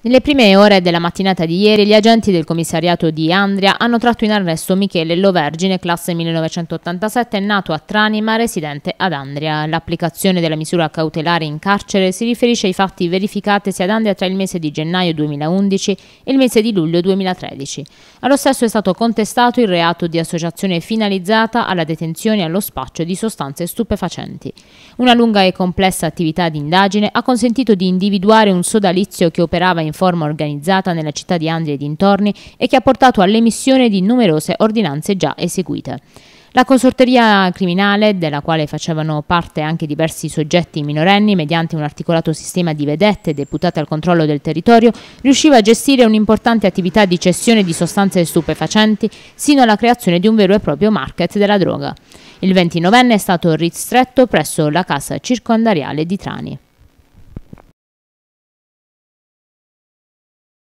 Nelle prime ore della mattinata di ieri gli agenti del commissariato di Andria hanno tratto in arresto Michele Lovergine, classe 1987, nato a Trani ma residente ad Andria. L'applicazione della misura cautelare in carcere si riferisce ai fatti verificatesi ad Andria tra il mese di gennaio 2011 e il mese di luglio 2013. Allo stesso è stato contestato il reato di associazione finalizzata alla detenzione e allo spaccio di sostanze stupefacenti. Una lunga e complessa attività di indagine ha consentito di individuare un sodalizio che operava in in forma organizzata nella città di Andria e dintorni e che ha portato all'emissione di numerose ordinanze già eseguite. La consorteria criminale, della quale facevano parte anche diversi soggetti minorenni, mediante un articolato sistema di vedette deputate al controllo del territorio, riusciva a gestire un'importante attività di cessione di sostanze stupefacenti sino alla creazione di un vero e proprio market della droga. Il 29enne è stato ristretto presso la casa circondariale di Trani.